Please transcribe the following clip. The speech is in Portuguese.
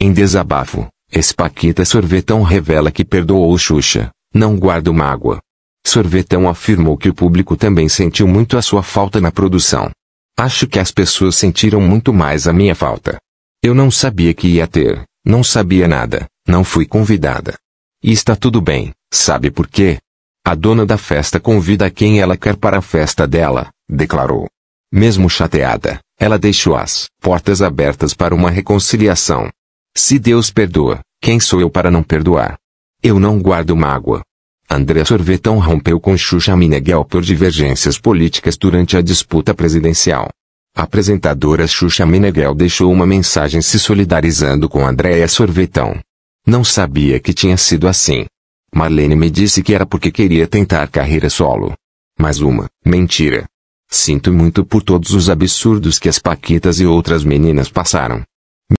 Em desabafo, Espaqueta Sorvetão revela que perdoou Xuxa, não guardo mágoa. Sorvetão afirmou que o público também sentiu muito a sua falta na produção. Acho que as pessoas sentiram muito mais a minha falta. Eu não sabia que ia ter, não sabia nada, não fui convidada. E está tudo bem, sabe por quê? A dona da festa convida quem ela quer para a festa dela, declarou. Mesmo chateada, ela deixou as portas abertas para uma reconciliação. Se Deus perdoa, quem sou eu para não perdoar? Eu não guardo mágoa. André Sorvetão rompeu com Xuxa Meneghel por divergências políticas durante a disputa presidencial. A apresentadora Xuxa Meneghel deixou uma mensagem se solidarizando com Andréa Sorvetão. Não sabia que tinha sido assim. Marlene me disse que era porque queria tentar carreira solo. Mais uma, mentira. Sinto muito por todos os absurdos que as Paquitas e outras meninas passaram.